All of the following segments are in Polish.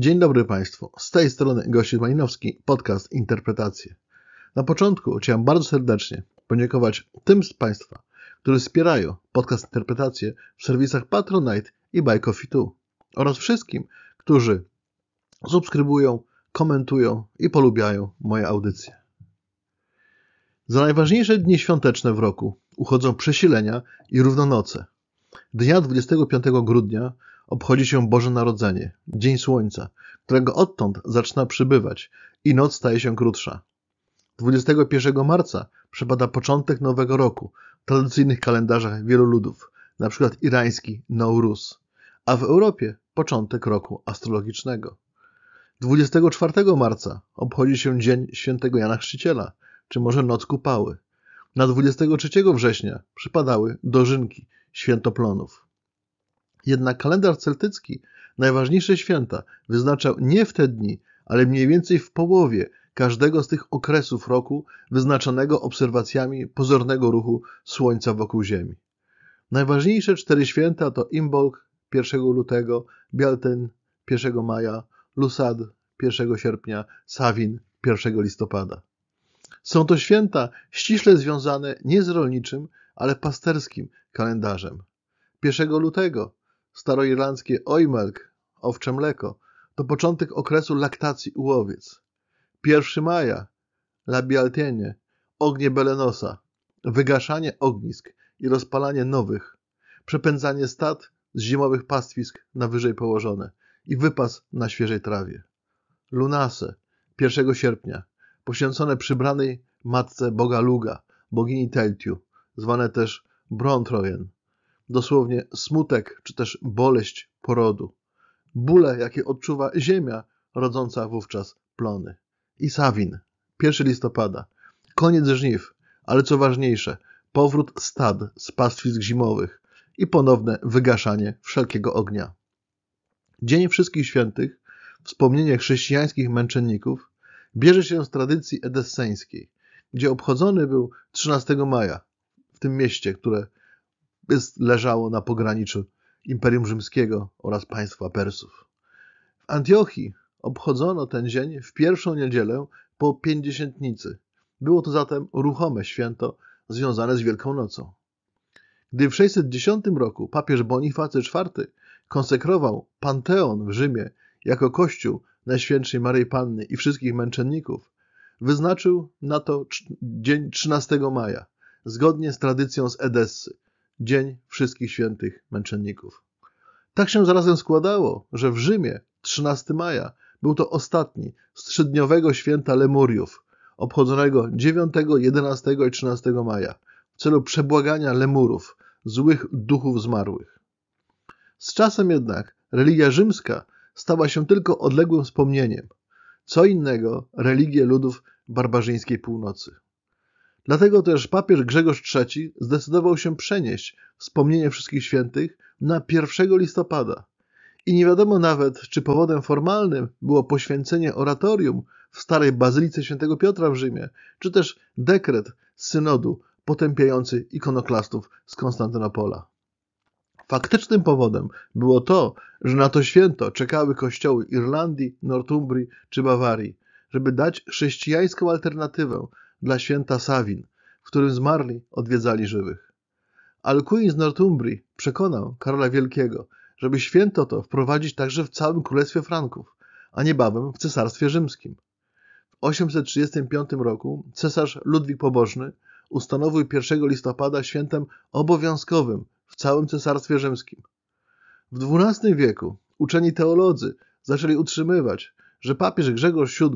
Dzień dobry Państwu. Z tej strony Gości Malinowski, podcast Interpretacje. Na początku chciałem bardzo serdecznie podziękować tym z Państwa, którzy wspierają podcast Interpretacje w serwisach Patronite i Buy Coffee 2 oraz wszystkim, którzy subskrybują, komentują i polubiają moje audycje. Za najważniejsze dni świąteczne w roku uchodzą przesilenia i równonoce. Dnia 25 grudnia obchodzi się Boże Narodzenie, Dzień Słońca, którego odtąd zaczyna przybywać i noc staje się krótsza. 21 marca przypada początek nowego roku w tradycyjnych kalendarzach wielu ludów, np. irański Nowruz, a w Europie początek roku astrologicznego. 24 marca obchodzi się Dzień Świętego Jana Chrzciciela, czy może Noc Kupały. Na 23 września przypadały dożynki świętoplonów. Jednak kalendarz celtycki najważniejsze święta wyznaczał nie w te dni, ale mniej więcej w połowie każdego z tych okresów roku wyznaczonego obserwacjami pozornego ruchu Słońca wokół Ziemi. Najważniejsze cztery święta to Imbolc 1 lutego, Bialten 1 maja, Lusad 1 sierpnia, Savin 1 listopada. Są to święta ściśle związane nie z rolniczym, ale pasterskim kalendarzem. 1 lutego staroirlandzkie ojmelk, owcze mleko, to początek okresu laktacji u owiec. 1 maja, labialtienie, ognie belenosa, wygaszanie ognisk i rozpalanie nowych, przepędzanie stad z zimowych pastwisk na wyżej położone i wypas na świeżej trawie. Lunase, 1 sierpnia, poświęcone przybranej matce boga Luga, bogini Teltiu, zwane też Brontrojen, dosłownie smutek czy też boleść porodu, bóle, jakie odczuwa ziemia rodząca wówczas plony. I Sawin, 1 listopada, koniec żniw, ale co ważniejsze, powrót stad z pastwisk zimowych i ponowne wygaszanie wszelkiego ognia. Dzień Wszystkich Świętych, wspomnienie chrześcijańskich męczenników, bierze się z tradycji edesseńskiej, gdzie obchodzony był 13 maja w tym mieście, które jest, leżało na pograniczu Imperium Rzymskiego oraz państwa Persów. W Antiochii obchodzono ten dzień w pierwszą niedzielę po pięćdziesiętnicy. Było to zatem ruchome święto związane z Wielką Nocą. Gdy w 610 roku papież Bonifacy IV konsekrował Panteon w Rzymie jako kościół Najświętszej Maryi Panny i wszystkich męczenników, wyznaczył na to dzień 13 maja, zgodnie z tradycją z Edessy, Dzień Wszystkich Świętych Męczenników. Tak się zarazem składało, że w Rzymie 13 maja był to ostatni z trzydniowego święta Lemuriów, obchodzonego 9, 11 i 13 maja w celu przebłagania Lemurów, złych duchów zmarłych. Z czasem jednak religia rzymska stała się tylko odległym wspomnieniem, co innego religie ludów barbarzyńskiej północy. Dlatego też papież Grzegorz III zdecydował się przenieść wspomnienie wszystkich świętych na 1 listopada. I nie wiadomo nawet, czy powodem formalnym było poświęcenie oratorium w starej bazylice świętego Piotra w Rzymie, czy też dekret z synodu potępiający ikonoklastów z Konstantynopola. Faktycznym powodem było to, że na to święto czekały kościoły Irlandii, Northumbrii czy Bawarii, żeby dać chrześcijańską alternatywę dla święta Savin, w którym zmarli odwiedzali żywych. Alcuin z Northumbrii przekonał Karola Wielkiego, żeby święto to wprowadzić także w całym Królestwie Franków, a niebawem w Cesarstwie Rzymskim. W 835 roku cesarz Ludwik Pobożny ustanowił 1 listopada świętem obowiązkowym w całym Cesarstwie Rzymskim. W XII wieku uczeni teolodzy zaczęli utrzymywać, że papież Grzegorz VII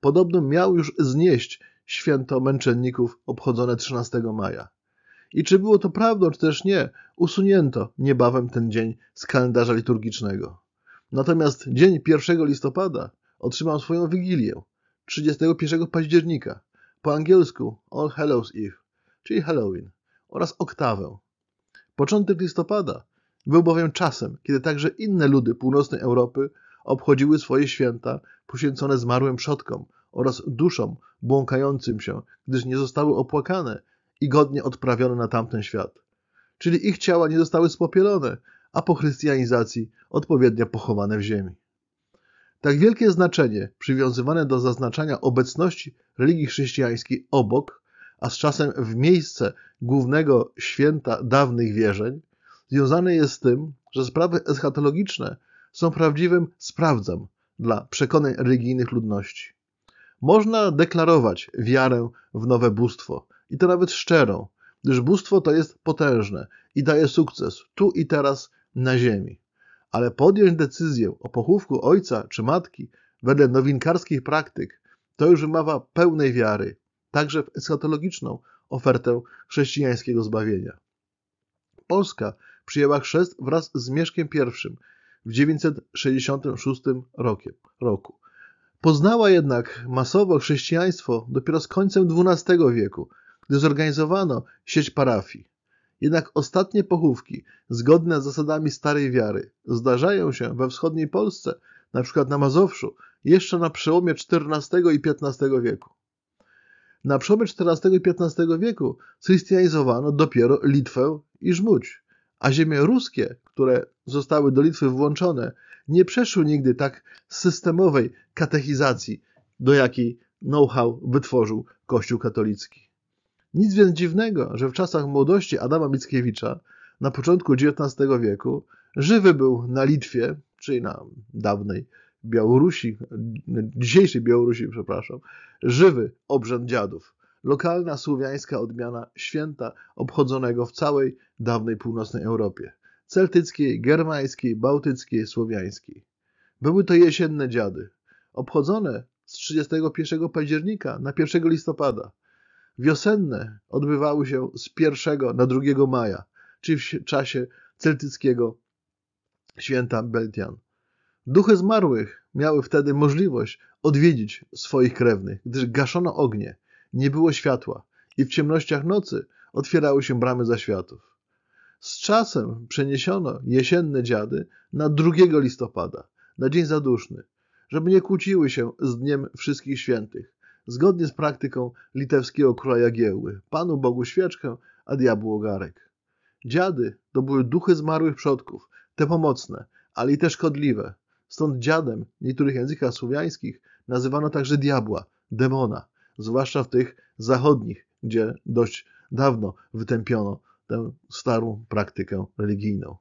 podobno miał już znieść święto męczenników obchodzone 13 maja. I czy było to prawdą, czy też nie, usunięto niebawem ten dzień z kalendarza liturgicznego. Natomiast dzień 1 listopada otrzymał swoją wigilię 31 października, po angielsku All Hallows Eve, czyli Halloween, oraz oktawę. Początek listopada był bowiem czasem, kiedy także inne ludy północnej Europy obchodziły swoje święta poświęcone zmarłym przodkom oraz duszom błąkającym się, gdyż nie zostały opłakane i godnie odprawione na tamten świat. Czyli ich ciała nie zostały spopielone, a po chrystianizacji odpowiednio pochowane w ziemi. Tak wielkie znaczenie przywiązywane do zaznaczania obecności religii chrześcijańskiej obok, a z czasem w miejsce głównego święta dawnych wierzeń, związane jest z tym, że sprawy eschatologiczne są prawdziwym sprawdzam dla przekonań religijnych ludności. Można deklarować wiarę w nowe bóstwo i to nawet szczerą, gdyż bóstwo to jest potężne i daje sukces tu i teraz na ziemi. Ale podjąć decyzję o pochówku ojca czy matki wedle nowinkarskich praktyk to już wymawa pełnej wiary, także w eschatologiczną ofertę chrześcijańskiego zbawienia. Polska przyjęła chrzest wraz z Mieszkiem I w 966 roku. Poznała jednak masowo chrześcijaństwo dopiero z końcem XII wieku, gdy zorganizowano sieć parafii. Jednak ostatnie pochówki, zgodne z zasadami starej wiary, zdarzają się we wschodniej Polsce, na przykład na Mazowszu, jeszcze na przełomie XIV i XV wieku. Na przełomie XIV i XV wieku chrystianizowano dopiero Litwę i Żmudź a ziemie ruskie, które zostały do Litwy włączone, nie przeszły nigdy tak systemowej katechizacji, do jakiej know-how wytworzył Kościół katolicki. Nic więc dziwnego, że w czasach młodości Adama Mickiewicza, na początku XIX wieku, żywy był na Litwie, czyli na dawnej Białorusi, dzisiejszej Białorusi, przepraszam, żywy obrzęd dziadów lokalna słowiańska odmiana święta obchodzonego w całej dawnej północnej Europie celtyckiej, germańskiej, bałtyckiej, słowiańskiej. Były to jesienne dziady, obchodzone z 31 października na 1 listopada. Wiosenne odbywały się z 1 na 2 maja, czyli w czasie celtyckiego święta Beltian. Duchy zmarłych miały wtedy możliwość odwiedzić swoich krewnych, gdyż gaszono ognie, nie było światła i w ciemnościach nocy otwierały się bramy zaświatów. Z czasem przeniesiono jesienne dziady na 2 listopada, na Dzień Zaduszny, żeby nie kłóciły się z Dniem Wszystkich Świętych, zgodnie z praktyką litewskiego króla Jagiełły, Panu Bogu świeczkę, a diabłu ogarek. Dziady to były duchy zmarłych przodków, te pomocne, ale i te szkodliwe. Stąd dziadem w niektórych językach słowiańskich nazywano także diabła, demona, zwłaszcza w tych zachodnich, gdzie dość dawno wytępiono tę starą praktykę religijną.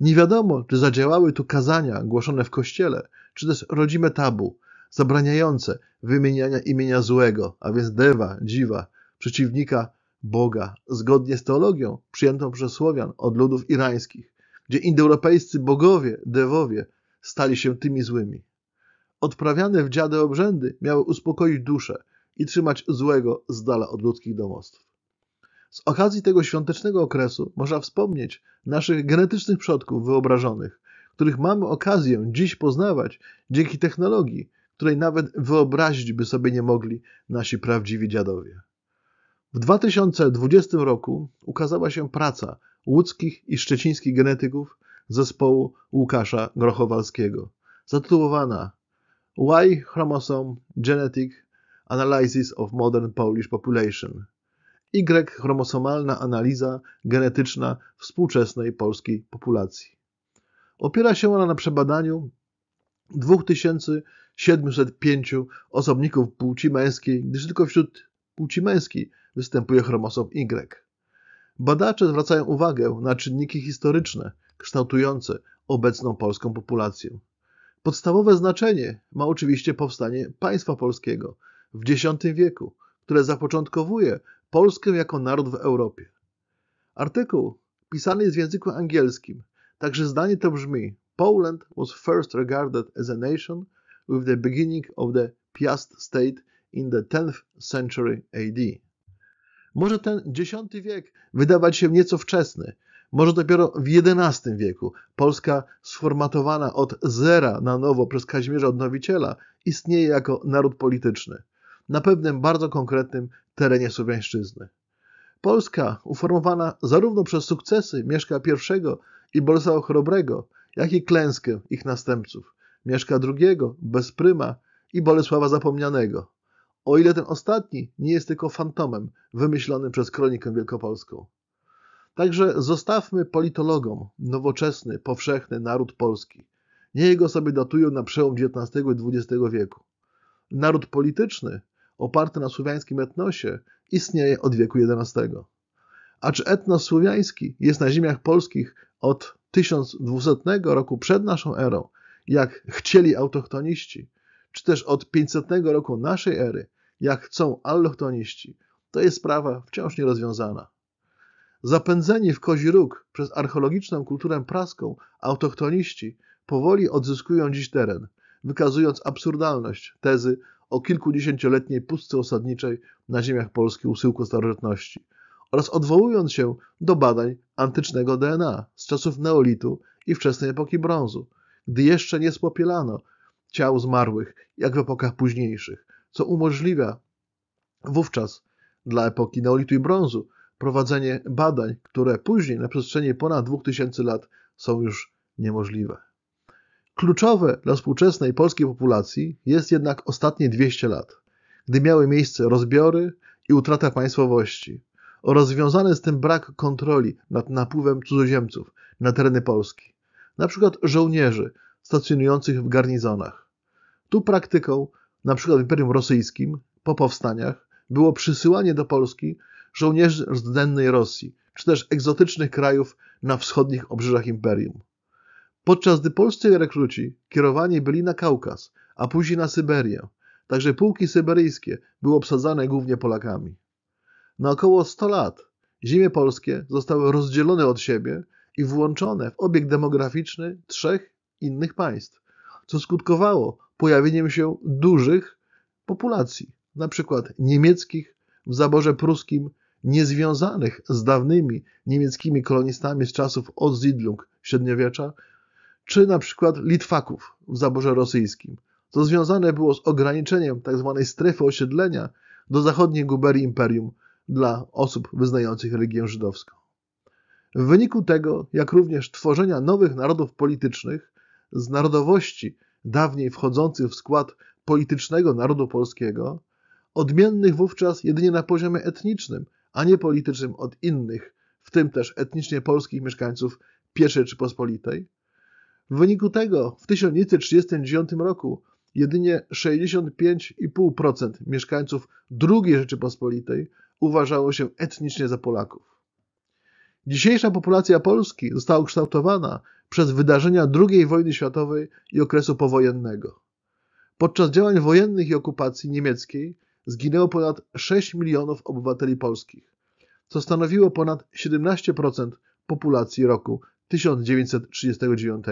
Nie wiadomo, czy zadziałały tu kazania głoszone w kościele, czy też rodzime tabu, zabraniające wymieniania imienia złego, a więc dewa, dziwa, przeciwnika Boga, zgodnie z teologią przyjętą przez Słowian od ludów irańskich, gdzie indoeuropejscy bogowie, dewowie stali się tymi złymi. Odprawiane w dziady obrzędy miały uspokoić duszę, i trzymać złego z dala od ludzkich domostw. Z okazji tego świątecznego okresu można wspomnieć naszych genetycznych przodków wyobrażonych, których mamy okazję dziś poznawać dzięki technologii, której nawet wyobrazić by sobie nie mogli nasi prawdziwi dziadowie. W 2020 roku ukazała się praca łódzkich i szczecińskich genetyków zespołu Łukasza Grochowalskiego, zatytułowana Why Chromosome Genetic Analysis of Modern Polish Population. Y chromosomalna analiza genetyczna współczesnej polskiej populacji. Opiera się ona na przebadaniu 2705 osobników płci męskiej, gdyż tylko wśród płci męskiej występuje chromosom Y. Badacze zwracają uwagę na czynniki historyczne kształtujące obecną polską populację. Podstawowe znaczenie ma oczywiście powstanie państwa polskiego, w X wieku, które zapoczątkowuje Polskę jako naród w Europie. Artykuł pisany jest w języku angielskim, także zdanie to brzmi Poland was first regarded as a nation with the beginning of the Piast state in the 10th century AD. Może ten X wiek wydawać się nieco wczesny, może dopiero w XI wieku Polska sformatowana od zera na nowo przez Kazimierza Odnowiciela istnieje jako naród polityczny na pewnym bardzo konkretnym terenie Słowiańszczyzny. Polska, uformowana zarówno przez sukcesy Mieszka I i Bolesława Chrobrego, jak i klęskę ich następców, Mieszka II, Bezpryma i Bolesława Zapomnianego, o ile ten ostatni nie jest tylko fantomem wymyślonym przez kronikę wielkopolską. Także zostawmy politologom nowoczesny, powszechny naród polski. Niech go sobie datują na przełom XIX i XX wieku. Naród polityczny oparte na słowiańskim etnosie, istnieje od wieku XI. A czy etnos słowiański jest na ziemiach polskich od 1200 roku przed naszą erą, jak chcieli autochtoniści, czy też od 500 roku naszej ery, jak chcą allochtoniści, to jest sprawa wciąż nierozwiązana. Zapędzeni w kozi róg przez archeologiczną kulturę praską autochtoniści powoli odzyskują dziś teren, wykazując absurdalność tezy, o kilkudziesięcioletniej pustce osadniczej na ziemiach Polski usyłku starożytności oraz odwołując się do badań antycznego DNA z czasów neolitu i wczesnej epoki brązu, gdy jeszcze nie spopielano ciał zmarłych, jak w epokach późniejszych, co umożliwia wówczas dla epoki neolitu i brązu prowadzenie badań, które później na przestrzeni ponad 2000 lat są już niemożliwe. Kluczowe dla współczesnej polskiej populacji jest jednak ostatnie 200 lat, gdy miały miejsce rozbiory i utrata państwowości oraz związany z tym brak kontroli nad napływem cudzoziemców na tereny Polski, na przykład żołnierzy stacjonujących w garnizonach. Tu praktyką, na przykład w Imperium Rosyjskim, po powstaniach, było przysyłanie do Polski żołnierzy z dennej Rosji, czy też egzotycznych krajów na wschodnich obrzeżach imperium podczas gdy polscy rekruci kierowani byli na Kaukaz, a później na Syberię. Także pułki syberyjskie były obsadzane głównie Polakami. Na około 100 lat ziemie polskie zostały rozdzielone od siebie i włączone w obieg demograficzny trzech innych państw, co skutkowało pojawieniem się dużych populacji, na przykład niemieckich w zaborze pruskim, niezwiązanych z dawnymi niemieckimi kolonistami z czasów Ossiedlung średniowiecza czy na przykład Litwaków w zaborze rosyjskim. To związane było z ograniczeniem tzw. Tak strefy osiedlenia do zachodniej guberii imperium dla osób wyznających religię żydowską. W wyniku tego, jak również tworzenia nowych narodów politycznych z narodowości dawniej wchodzących w skład politycznego narodu polskiego, odmiennych wówczas jedynie na poziomie etnicznym, a nie politycznym od innych, w tym też etnicznie polskich mieszkańców I Rzeczypospolitej, w wyniku tego w 1939 roku jedynie 65,5% mieszkańców II Rzeczypospolitej uważało się etnicznie za Polaków. Dzisiejsza populacja Polski została ukształtowana przez wydarzenia II wojny światowej i okresu powojennego. Podczas działań wojennych i okupacji niemieckiej zginęło ponad 6 milionów obywateli polskich, co stanowiło ponad 17% populacji roku 1939.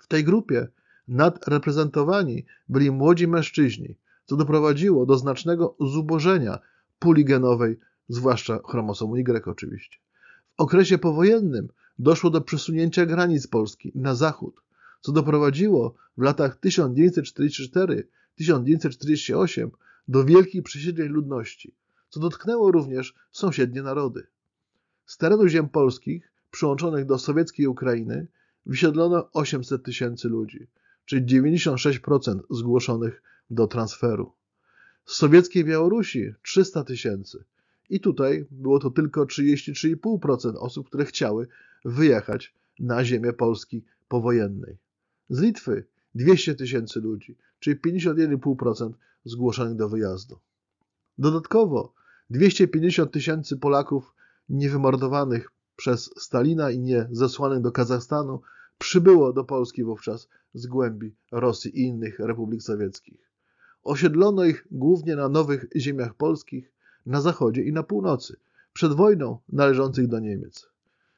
W tej grupie nadreprezentowani byli młodzi mężczyźni, co doprowadziło do znacznego zubożenia puli genowej, zwłaszcza chromosomu Y oczywiście. W okresie powojennym doszło do przesunięcia granic Polski na zachód, co doprowadziło w latach 1944-1948 do wielkich przesiedleń ludności, co dotknęło również sąsiednie narody. Z terenu ziem polskich przyłączonych do sowieckiej Ukrainy wysiedlono 800 tysięcy ludzi, czyli 96% zgłoszonych do transferu. Z sowieckiej Białorusi 300 tysięcy. I tutaj było to tylko 33,5% osób, które chciały wyjechać na ziemię Polski powojennej. Z Litwy 200 tysięcy ludzi, czyli 51,5% zgłoszonych do wyjazdu. Dodatkowo 250 tysięcy Polaków niewymordowanych przez Stalina i nie zesłanych do Kazachstanu przybyło do Polski wówczas z głębi Rosji i innych republik sowieckich. Osiedlono ich głównie na nowych ziemiach polskich, na zachodzie i na północy, przed wojną należących do Niemiec.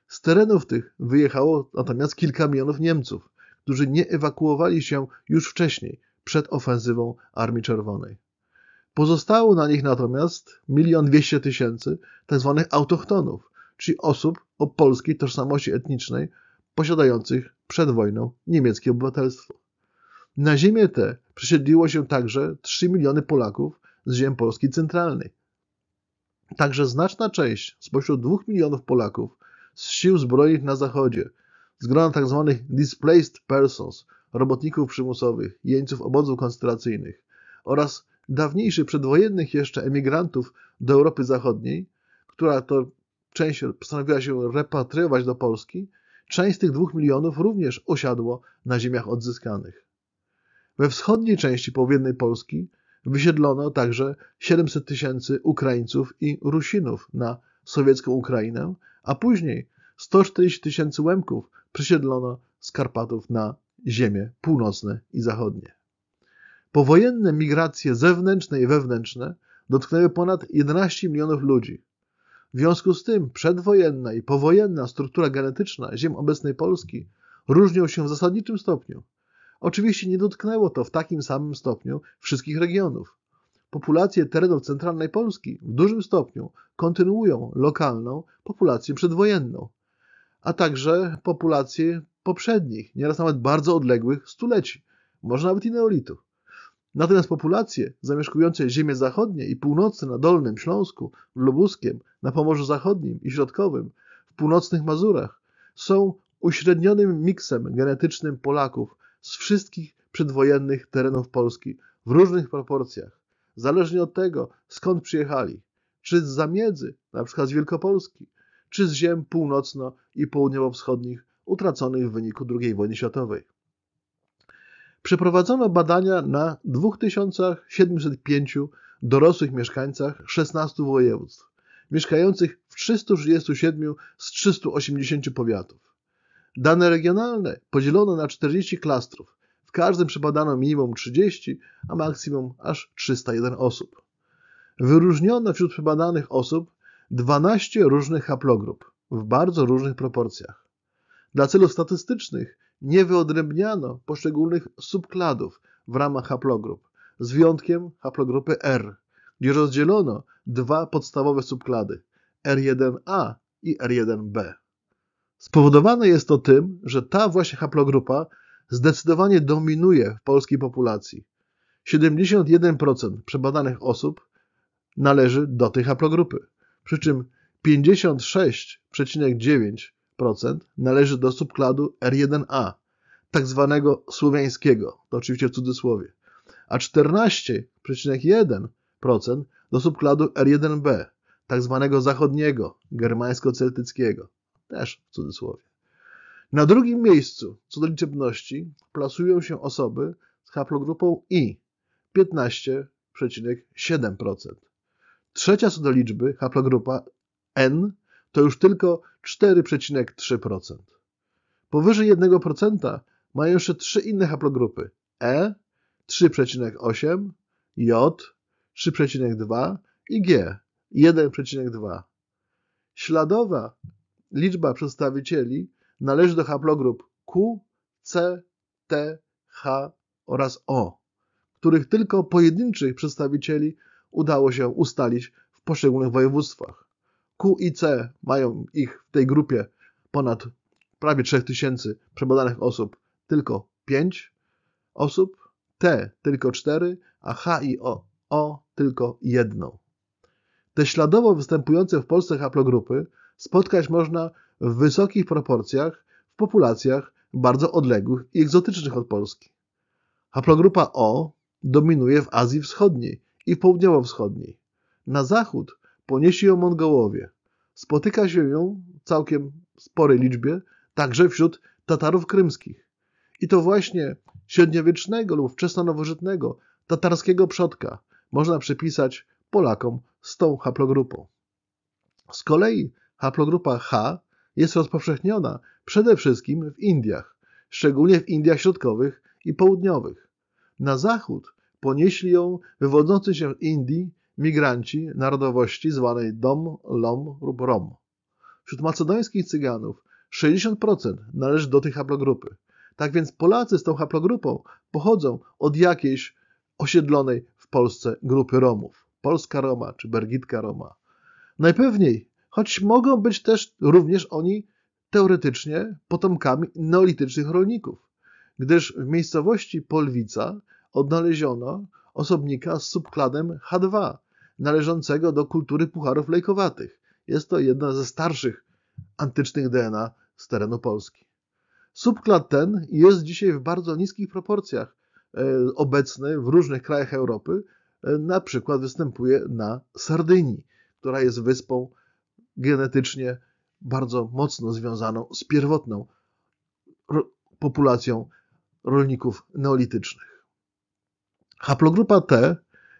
Z terenów tych wyjechało natomiast kilka milionów Niemców, którzy nie ewakuowali się już wcześniej, przed ofensywą Armii Czerwonej. Pozostało na nich natomiast milion dwieście tysięcy tzw. Tak autochtonów, czyli osób o polskiej tożsamości etnicznej posiadających przed wojną niemieckie obywatelstwo. Na ziemię te przesiedliło się także 3 miliony Polaków z ziem Polski centralnej. Także znaczna część spośród 2 milionów Polaków z sił zbrojnych na zachodzie, z grona tzw. Tak displaced persons, robotników przymusowych, jeńców obozów koncentracyjnych oraz dawniejszych przedwojennych jeszcze emigrantów do Europy Zachodniej, która to część postanowiła się repatriować do Polski, część z tych dwóch milionów również osiadło na ziemiach odzyskanych. We wschodniej części powojennej Polski wysiedlono także 700 tysięcy Ukraińców i Rusinów na sowiecką Ukrainę, a później 140 tysięcy Łemków przesiedlono z Karpatów na ziemie północne i zachodnie. Powojenne migracje zewnętrzne i wewnętrzne dotknęły ponad 11 milionów ludzi, w związku z tym przedwojenna i powojenna struktura genetyczna ziem obecnej Polski różnią się w zasadniczym stopniu. Oczywiście nie dotknęło to w takim samym stopniu wszystkich regionów. Populacje terenów centralnej Polski w dużym stopniu kontynuują lokalną populację przedwojenną, a także populacje poprzednich, nieraz nawet bardzo odległych stuleci, może nawet i Natomiast populacje zamieszkujące ziemie zachodnie i północne na Dolnym Śląsku, Lubuskiem, na Pomorzu Zachodnim i Środkowym, w północnych Mazurach są uśrednionym miksem genetycznym Polaków z wszystkich przedwojennych terenów Polski w różnych proporcjach, zależnie od tego, skąd przyjechali, czy z zamiedzy, na przykład z Wielkopolski, czy z ziem północno- i południowo-wschodnich utraconych w wyniku II wojny światowej przeprowadzono badania na 2705 dorosłych mieszkańcach 16 województw, mieszkających w 337 z 380 powiatów. Dane regionalne podzielono na 40 klastrów. W każdym przebadano minimum 30, a maksimum aż 301 osób. Wyróżniono wśród przebadanych osób 12 różnych haplogrup w bardzo różnych proporcjach. Dla celów statystycznych nie wyodrębniano poszczególnych subkladów w ramach haplogrup, z wyjątkiem haplogrupy R, gdzie rozdzielono dwa podstawowe subklady R1A i R1B. Spowodowane jest to tym, że ta właśnie haplogrupa zdecydowanie dominuje w polskiej populacji. 71% przebadanych osób należy do tej haplogrupy, przy czym 56,9% należy do subkladu R1A, tak zwanego słowiańskiego, to oczywiście w cudzysłowie, a 14,1% do subkladu R1B, tak zwanego zachodniego, germańsko-celtyckiego, też w cudzysłowie. Na drugim miejscu co do liczebności plasują się osoby z haplogrupą I 15,7%. Trzecia co do liczby haplogrupa N to już tylko 4,3%. Powyżej 1% mają jeszcze trzy inne haplogrupy E 3,8, J 3,2 i G 1,2. Śladowa liczba przedstawicieli należy do haplogrup Q, C, T, H oraz O, których tylko pojedynczych przedstawicieli udało się ustalić w poszczególnych województwach. Q i C mają ich w tej grupie ponad prawie 3000 przebadanych osób, tylko 5 osób, T tylko 4, a H i O, o tylko jedną. Te śladowo występujące w Polsce haplogrupy spotkać można w wysokich proporcjach w populacjach bardzo odległych i egzotycznych od Polski. Haplogrupa O dominuje w Azji Wschodniej i Południowo-Wschodniej. Na zachód Ponieśli ją Mongołowie. Spotyka się ją w całkiem sporej liczbie, także wśród Tatarów krymskich. I to właśnie średniowiecznego lub wczesnonowożytnego tatarskiego przodka można przypisać Polakom z tą haplogrupą. Z kolei haplogrupa H jest rozpowszechniona przede wszystkim w Indiach, szczególnie w Indiach Środkowych i Południowych. Na zachód ponieśli ją wywodzący się z Indii migranci narodowości zwanej Dom, Lom lub Rom. Wśród macedońskich Cyganów 60% należy do tej haplogrupy. Tak więc Polacy z tą haplogrupą pochodzą od jakiejś osiedlonej w Polsce grupy Romów. Polska Roma czy Bergitka Roma. Najpewniej, choć mogą być też również oni teoretycznie potomkami neolitycznych rolników, gdyż w miejscowości Polwica odnaleziono osobnika z subkladem H2, należącego do kultury pucharów lejkowatych. Jest to jedna ze starszych antycznych DNA z terenu Polski. Subklat ten jest dzisiaj w bardzo niskich proporcjach e, obecny w różnych krajach Europy. E, na przykład występuje na Sardynii, która jest wyspą genetycznie bardzo mocno związaną z pierwotną populacją rolników neolitycznych. Haplogrupa T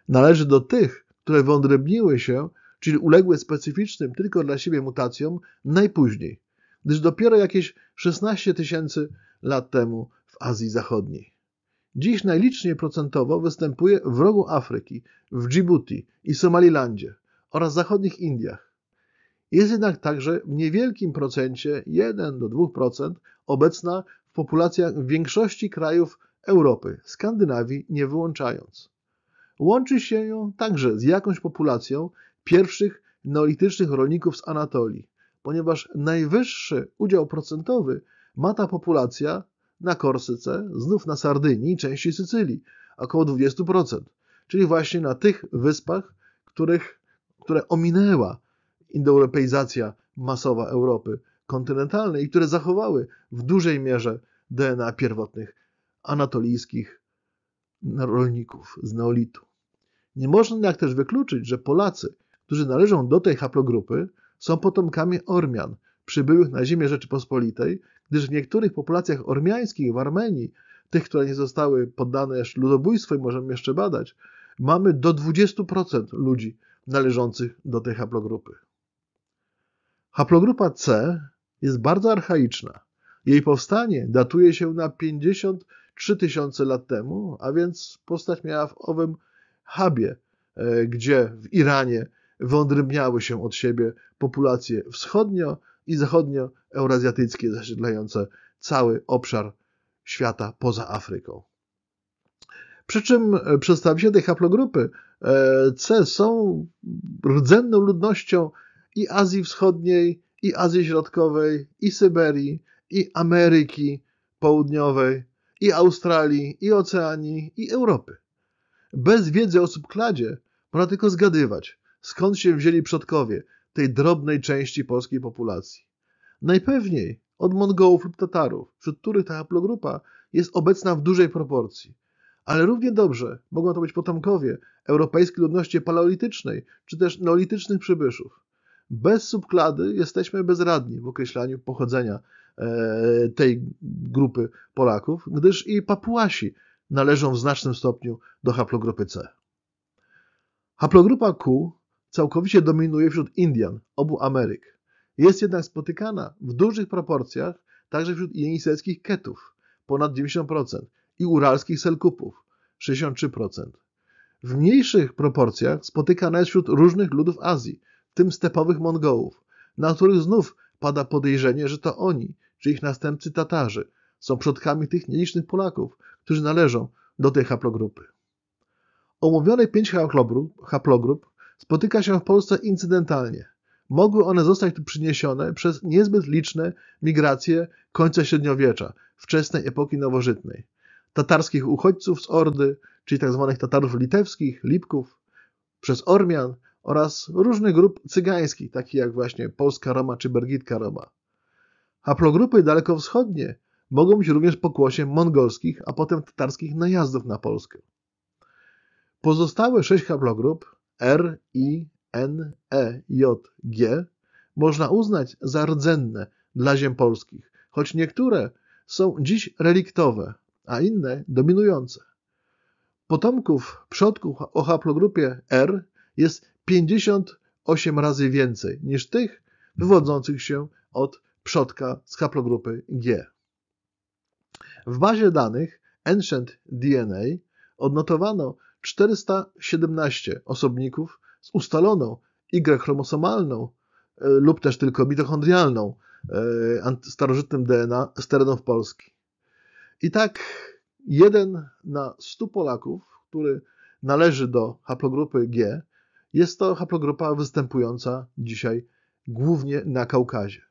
należy do tych, które wyodrębniły się, czyli uległy specyficznym tylko dla siebie mutacjom, najpóźniej, gdyż dopiero jakieś 16 tysięcy lat temu w Azji Zachodniej. Dziś najliczniej procentowo występuje w rogu Afryki, w Djibouti i Somalilandzie oraz zachodnich Indiach. Jest jednak także w niewielkim procencie 1 do 2% obecna w populacjach większości krajów Europy, Skandynawii nie wyłączając. Łączy się ją także z jakąś populacją pierwszych neolitycznych rolników z Anatolii, ponieważ najwyższy udział procentowy ma ta populacja na Korsyce, znów na Sardynii, części Sycylii, około 20%, czyli właśnie na tych wyspach, których, które ominęła indoeuropeizacja masowa Europy kontynentalnej i które zachowały w dużej mierze DNA pierwotnych anatolijskich rolników z neolitu. Nie można jednak też wykluczyć, że Polacy, którzy należą do tej haplogrupy, są potomkami Ormian, przybyłych na ziemię Rzeczypospolitej, gdyż w niektórych populacjach ormiańskich w Armenii, tych, które nie zostały poddane jeszcze ludobójstwu i możemy jeszcze badać, mamy do 20% ludzi należących do tej haplogrupy. Haplogrupa C jest bardzo archaiczna. Jej powstanie datuje się na 53 tysiące lat temu, a więc postać miała w owym Habie, e, gdzie w Iranie wyodrębniały się od siebie populacje wschodnio i zachodnio-eurazjatyckie, zasiedlające cały obszar świata poza Afryką. Przy czym e, przedstawiciele tej haplogrupy e, C są rdzenną ludnością i Azji Wschodniej, i Azji Środkowej, i Syberii, i Ameryki Południowej, i Australii, i Oceanii, i Europy. Bez wiedzy o subkladzie można tylko zgadywać, skąd się wzięli przodkowie tej drobnej części polskiej populacji. Najpewniej od Mongołów lub Tatarów, wśród których ta haplogrupa jest obecna w dużej proporcji. Ale równie dobrze mogą to być potomkowie europejskiej ludności paleolitycznej czy też neolitycznych przybyszów. Bez subklady jesteśmy bezradni w określaniu pochodzenia e, tej grupy Polaków, gdyż i Papuasi należą w znacznym stopniu do haplogrupy C. Haplogrupa Q całkowicie dominuje wśród Indian, obu Ameryk. Jest jednak spotykana w dużych proporcjach także wśród jenisejskich ketów, ponad 90%, i uralskich selkupów, 63%. W mniejszych proporcjach spotykana jest wśród różnych ludów Azji, w tym stepowych Mongołów, na których znów pada podejrzenie, że to oni, czy ich następcy Tatarzy, są przodkami tych nielicznych Polaków, którzy należą do tej haplogrupy. Omówione pięć haplogrup, haplogrup spotyka się w Polsce incydentalnie. Mogły one zostać tu przyniesione przez niezbyt liczne migracje końca średniowiecza, wczesnej epoki nowożytnej. Tatarskich uchodźców z Ordy, czyli tzw. Tak Tatarów litewskich, Lipków, przez Ormian oraz różnych grup cygańskich, takich jak właśnie Polska Roma czy Bergitka Roma. Haplogrupy dalekowschodnie mogą być również pokłosiem mongolskich, a potem tatarskich najazdów na Polskę. Pozostałe sześć haplogrup R, I, N, E, J, G można uznać za rdzenne dla ziem polskich, choć niektóre są dziś reliktowe, a inne dominujące. Potomków przodków o haplogrupie R jest 58 razy więcej niż tych wywodzących się od przodka z haplogrupy G. W bazie danych Ancient DNA odnotowano 417 osobników z ustaloną Y chromosomalną e, lub też tylko mitochondrialną e, starożytnym DNA z terenów Polski. I tak jeden na 100 Polaków, który należy do haplogrupy G, jest to haplogrupa występująca dzisiaj głównie na Kaukazie.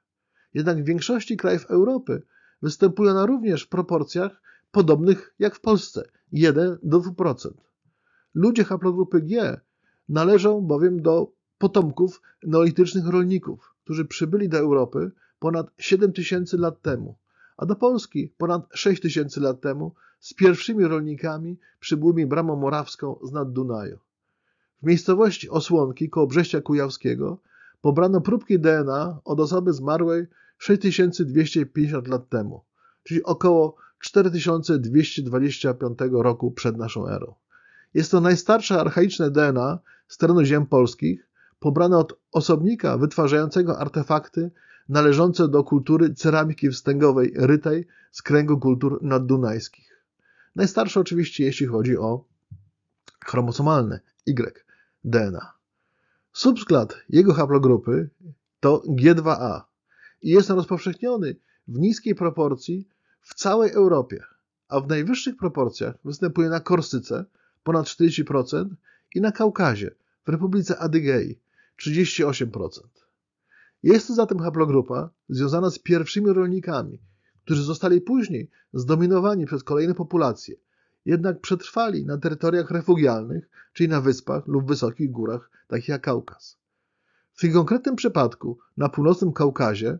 Jednak w większości krajów Europy występuje ona również w proporcjach podobnych jak w Polsce 1 do 2%. Ludzie haplogrupy G należą bowiem do potomków neolitycznych rolników, którzy przybyli do Europy ponad 7 tysięcy lat temu, a do Polski ponad 6 tysięcy lat temu z pierwszymi rolnikami przybyłymi bramą morawską z nad Dunaju. W miejscowości Osłonki koło Brześcia Kujawskiego pobrano próbki DNA od osoby zmarłej 6250 lat temu, czyli około 4225 roku przed naszą erą. Jest to najstarsze archaiczne DNA z terenu ziem polskich, pobrane od osobnika wytwarzającego artefakty należące do kultury ceramiki wstęgowej rytej z kręgu kultur naddunajskich. Najstarsze oczywiście, jeśli chodzi o chromosomalne Y DNA. Subskład jego haplogrupy to G2A, i jest on rozpowszechniony w niskiej proporcji w całej Europie, a w najwyższych proporcjach występuje na Korsyce ponad 40% i na Kaukazie, w Republice Adygei 38%. Jest to zatem haplogrupa związana z pierwszymi rolnikami, którzy zostali później zdominowani przez kolejne populacje, jednak przetrwali na terytoriach refugialnych, czyli na wyspach lub wysokich górach, takich jak Kaukaz. W tym konkretnym przypadku na północnym Kaukazie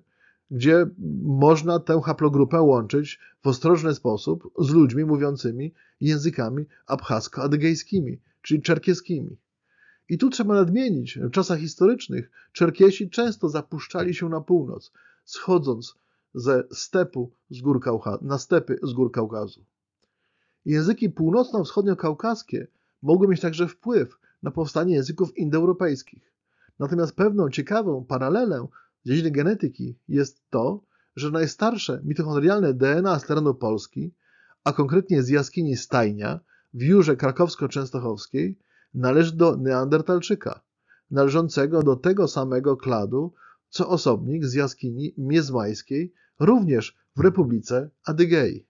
gdzie można tę haplogrupę łączyć w ostrożny sposób z ludźmi mówiącymi językami abchasko-adygejskimi, czyli czerkieskimi. I tu trzeba nadmienić, w czasach historycznych Czerkiesi często zapuszczali się na północ, schodząc ze stepu z gór na stepy z gór Kaukazu. Języki północno-wschodnio-kaukaskie mogły mieć także wpływ na powstanie języków indoeuropejskich. Natomiast pewną ciekawą paralelę dziedziny genetyki jest to, że najstarsze mitochondrialne DNA z terenu Polski, a konkretnie z jaskini Stajnia w Jurze Krakowsko-Częstochowskiej, należy do Neandertalczyka, należącego do tego samego kladu, co osobnik z jaskini Miezmańskiej, również w Republice Adygei.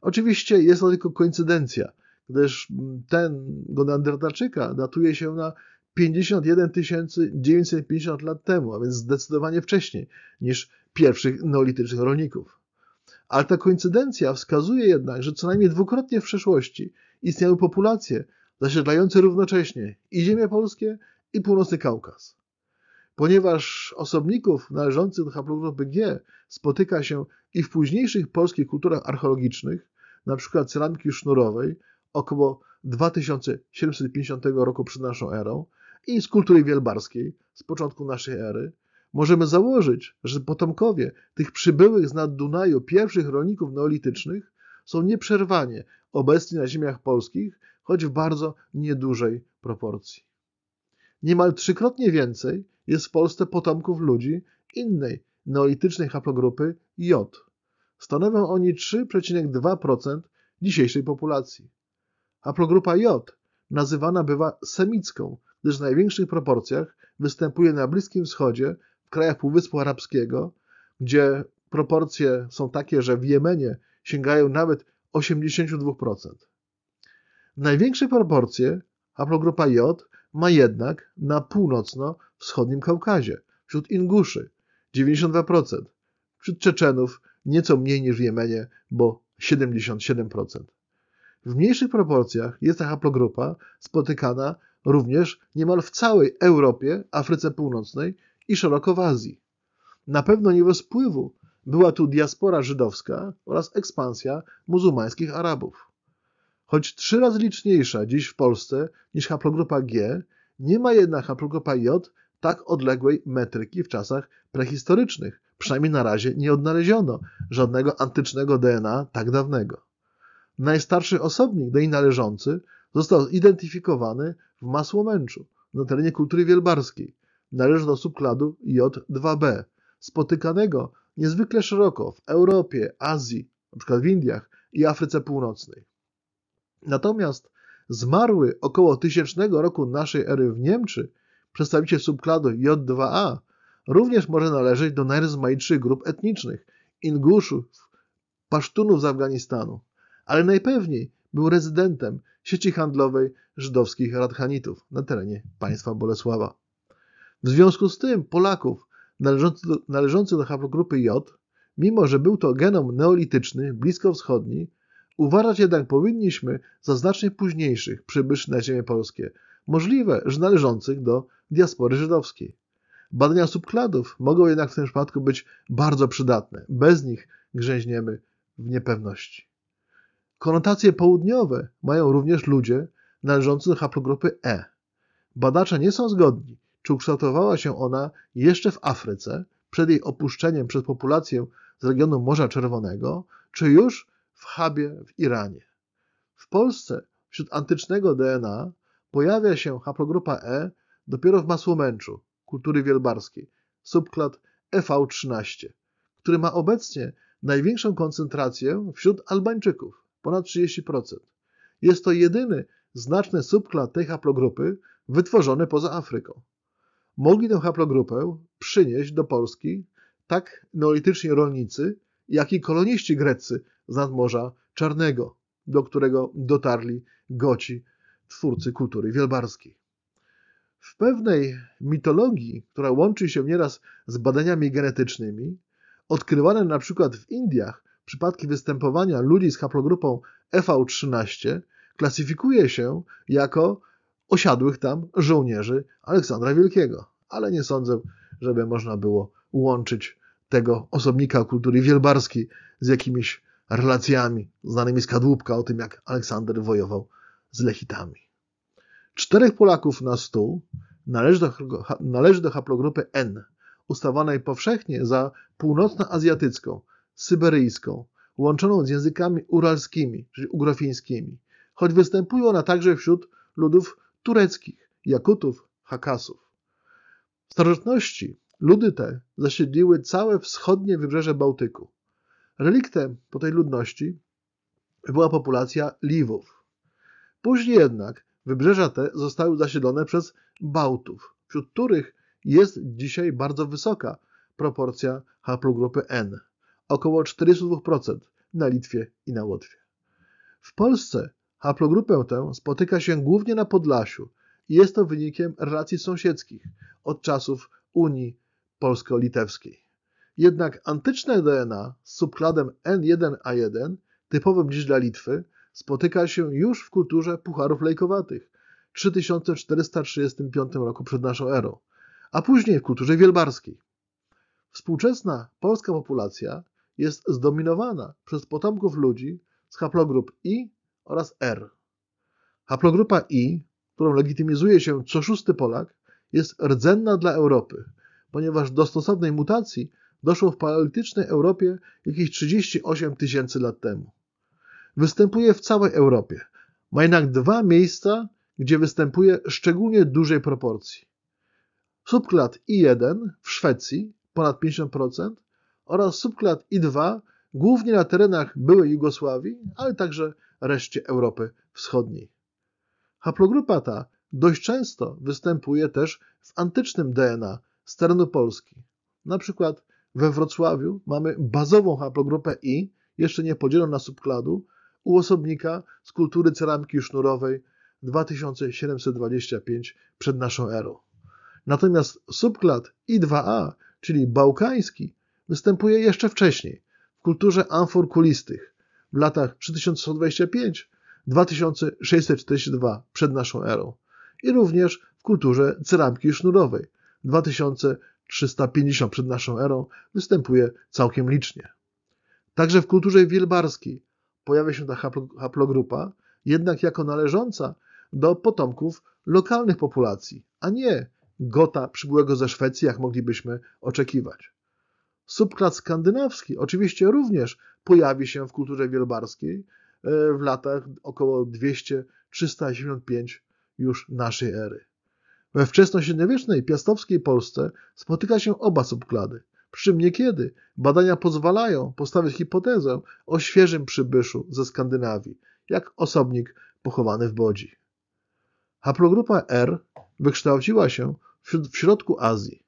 Oczywiście jest to tylko koincydencja, gdyż mm, ten Neandertalczyka datuje się na 51 950 lat temu, a więc zdecydowanie wcześniej niż pierwszych neolitycznych rolników. Ale ta koincydencja wskazuje jednak, że co najmniej dwukrotnie w przeszłości istniały populacje zasiedlające równocześnie i ziemie polskie, i północny Kaukaz. Ponieważ osobników należących do haplogrupy G spotyka się i w późniejszych polskich kulturach archeologicznych, np. ceramiki sznurowej, około 2750 roku przed naszą erą, i z kultury wielbarskiej z początku naszej ery, możemy założyć, że potomkowie tych przybyłych z nad Dunaju pierwszych rolników neolitycznych są nieprzerwanie obecni na ziemiach polskich, choć w bardzo niedużej proporcji. Niemal trzykrotnie więcej jest w Polsce potomków ludzi innej neolitycznej haplogrupy J. Stanowią oni 3,2% dzisiejszej populacji. Haplogrupa J nazywana bywa semicką gdyż w największych proporcjach występuje na Bliskim Wschodzie, w krajach Półwyspu Arabskiego, gdzie proporcje są takie, że w Jemenie sięgają nawet 82%. Największe proporcje haplogrupa J ma jednak na północno-wschodnim Kaukazie, wśród Inguszy 92%, wśród Czeczenów nieco mniej niż w Jemenie, bo 77%. W mniejszych proporcjach jest ta haplogrupa spotykana również niemal w całej Europie, Afryce Północnej i szeroko w Azji. Na pewno nie bez wpływu była tu diaspora żydowska oraz ekspansja muzułmańskich Arabów. Choć trzy razy liczniejsza dziś w Polsce niż haplogrupa G, nie ma jednak haplogrupa J tak odległej metryki w czasach prehistorycznych. Przynajmniej na razie nie odnaleziono żadnego antycznego DNA tak dawnego. Najstarszy osobnik do niej należący Został zidentyfikowany w Masłomęczu na terenie kultury wielbarskiej. Należy do subkladu J2b, spotykanego niezwykle szeroko w Europie, Azji, np. w Indiach i Afryce Północnej. Natomiast zmarły około 1000 roku naszej ery w Niemczy przedstawiciel subkladu J2a również może należeć do najrozmaitszych grup etnicznych Inguszów, Pasztunów z Afganistanu, ale najpewniej był rezydentem sieci handlowej żydowskich radchanitów na terenie państwa Bolesława. W związku z tym Polaków należących do, należący do haplogrupy J, mimo że był to genom neolityczny, bliskowschodni, uważać jednak powinniśmy za znacznie późniejszych przybyszy na ziemię polskie, możliwe, że należących do diaspory żydowskiej. Badania subkladów mogą jednak w tym przypadku być bardzo przydatne. Bez nich grzęźniemy w niepewności. Konotacje południowe mają również ludzie należący do haplogrupy E. Badacze nie są zgodni, czy ukształtowała się ona jeszcze w Afryce, przed jej opuszczeniem przez populację z regionu Morza Czerwonego, czy już w Habie w Iranie. W Polsce wśród antycznego DNA pojawia się haplogrupa E dopiero w Masłomęczu, kultury wielbarskiej, subklat EV13, który ma obecnie największą koncentrację wśród Albańczyków ponad 30%. Jest to jedyny znaczny subklat tej haplogrupy wytworzony poza Afryką. Mogli tę haplogrupę przynieść do Polski tak neolityczni rolnicy, jak i koloniści greccy z nadmorza Czarnego, do którego dotarli goci, twórcy kultury wielbarskiej. W pewnej mitologii, która łączy się nieraz z badaniami genetycznymi, odkrywane na przykład w Indiach przypadki występowania ludzi z haplogrupą FV13 klasyfikuje się jako osiadłych tam żołnierzy Aleksandra Wielkiego. Ale nie sądzę, żeby można było łączyć tego osobnika kultury wielbarskiej z jakimiś relacjami znanymi z kadłubka o tym, jak Aleksander wojował z Lechitami. Czterech Polaków na stół należy do, należy do haplogrupy N, ustawanej powszechnie za północnoazjatycką, syberyjską, łączoną z językami uralskimi, czyli ugrofińskimi, choć występuje ona także wśród ludów tureckich, Jakutów, Hakasów. W starożytności ludy te zasiedliły całe wschodnie wybrzeże Bałtyku. Reliktem po tej ludności była populacja Liwów. Później jednak wybrzeża te zostały zasiedlone przez Bałtów, wśród których jest dzisiaj bardzo wysoka proporcja haplogrupy N około 42% na Litwie i na Łotwie. W Polsce haplogrupę tę spotyka się głównie na Podlasiu i jest to wynikiem relacji sąsiedzkich od czasów Unii Polsko-Litewskiej. Jednak antyczne DNA z subkladem N1A1, typowym dziś dla Litwy, spotyka się już w kulturze pucharów lejkowatych 3435 roku przed naszą erą, a później w kulturze wielbarskiej. Współczesna polska populacja jest zdominowana przez potomków ludzi z haplogrup I oraz R. Haplogrupa I, którą legitymizuje się co szósty Polak, jest rdzenna dla Europy, ponieważ do stosownej mutacji doszło w paleolitycznej Europie jakieś 38 tysięcy lat temu. Występuje w całej Europie. Ma jednak dwa miejsca, gdzie występuje szczególnie dużej proporcji. Subklat I1 w Szwecji ponad 50% oraz subklat I2, głównie na terenach byłej Jugosławii, ale także reszcie Europy Wschodniej. Haplogrupa ta dość często występuje też w antycznym DNA z terenu Polski. Na przykład we Wrocławiu mamy bazową haplogrupę I, jeszcze nie podzieloną na subkladu, u osobnika z kultury ceramiki sznurowej 2725 przed naszą erą. Natomiast subklad I2A, czyli bałkański, występuje jeszcze wcześniej, w kulturze amfor kulistych, w latach 3125-2642 przed naszą erą i również w kulturze ceramki sznurowej 2350 przed naszą erą występuje całkiem licznie. Także w kulturze wielbarskiej pojawia się ta haplogrupa, jednak jako należąca do potomków lokalnych populacji, a nie gota przybyłego ze Szwecji, jak moglibyśmy oczekiwać. Subklas skandynawski oczywiście również pojawi się w kulturze wielbarskiej e, w latach około 200-375 już naszej ery. We wczesnośredniowiecznej piastowskiej Polsce spotyka się oba subklady, przy czym niekiedy badania pozwalają postawić hipotezę o świeżym przybyszu ze Skandynawii, jak osobnik pochowany w Bodzi. Haplogrupa R wykształciła się w środku Azji.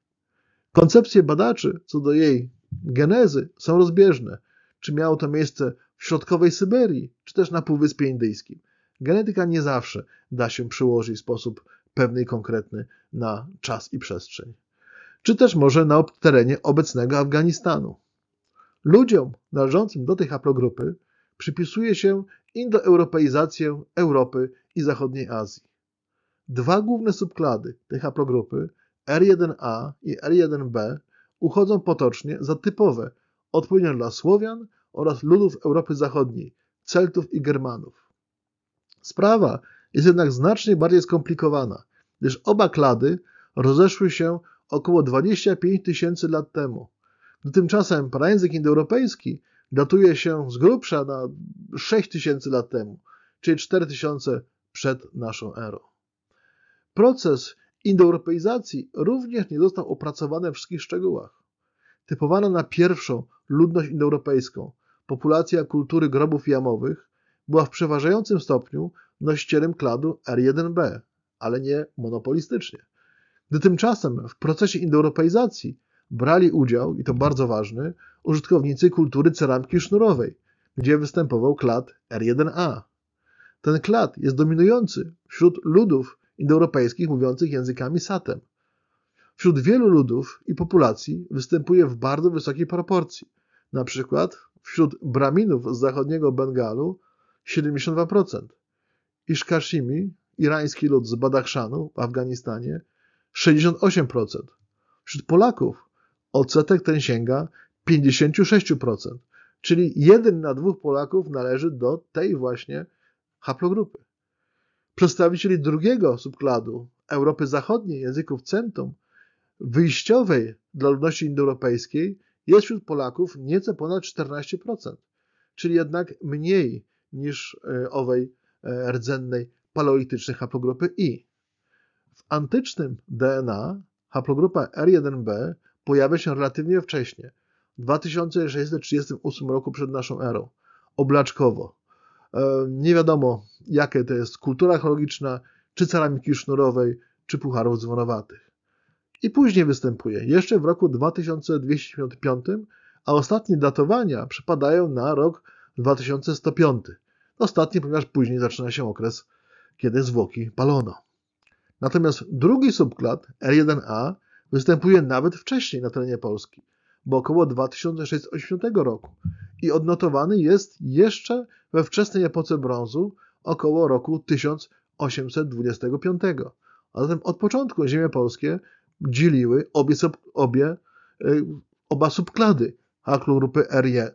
Koncepcje badaczy co do jej genezy są rozbieżne. Czy miało to miejsce w środkowej Syberii, czy też na Półwyspie Indyjskim. Genetyka nie zawsze da się przyłożyć w sposób pewny i konkretny na czas i przestrzeń. Czy też może na terenie obecnego Afganistanu. Ludziom należącym do tej haplogrupy przypisuje się indoeuropeizację Europy i zachodniej Azji. Dwa główne subklady tej haplogrupy R1A i R1B uchodzą potocznie za typowe, odpowiednio dla Słowian oraz ludów Europy Zachodniej, Celtów i Germanów. Sprawa jest jednak znacznie bardziej skomplikowana, gdyż oba klady rozeszły się około 25 tysięcy lat temu. Gdy tymczasem prajęzyk indoeuropejski datuje się z grubsza na 6 tysięcy lat temu, czyli 4 tysiące przed naszą erą. Proces indoeuropeizacji również nie został opracowany w wszystkich szczegółach. Typowano na pierwszą ludność indoeuropejską. Populacja kultury grobów jamowych była w przeważającym stopniu nościerem kladu R1b, ale nie monopolistycznie. Gdy tymczasem w procesie indoeuropeizacji brali udział, i to bardzo ważny, użytkownicy kultury ceramki sznurowej, gdzie występował klad R1a. Ten klad jest dominujący wśród ludów indoeuropejskich mówiących językami satem. Wśród wielu ludów i populacji występuje w bardzo wysokiej proporcji. Na przykład wśród Braminów z zachodniego Bengalu 72%, Iszkashimi, irański lud z Badachszanu w Afganistanie 68%. Wśród Polaków odsetek ten sięga 56%, czyli jeden na dwóch Polaków należy do tej właśnie haplogrupy. Przedstawicieli drugiego subkladu Europy Zachodniej, języków centum wyjściowej dla ludności indoeuropejskiej jest wśród Polaków nieco ponad 14%, czyli jednak mniej niż e, owej e, rdzennej paleolitycznej haplogrupy I. W antycznym DNA haplogrupa R1b pojawia się relatywnie wcześnie, w 2638 roku przed naszą erą, oblaczkowo, E, nie wiadomo, jakie to jest kultura archeologiczna, czy ceramiki sznurowej, czy pucharów dzwonowatych. I później występuje, jeszcze w roku 2275, a ostatnie datowania przypadają na rok 2105. Ostatni, ponieważ później zaczyna się okres, kiedy zwłoki palono. Natomiast drugi subklat, R1A, występuje nawet wcześniej na terenie Polski, bo około 2680 roku i odnotowany jest jeszcze we wczesnej epoce brązu około roku 1825. A zatem od początku ziemie polskie dzieliły obie, obie y, oba subklady haplogrupy R1,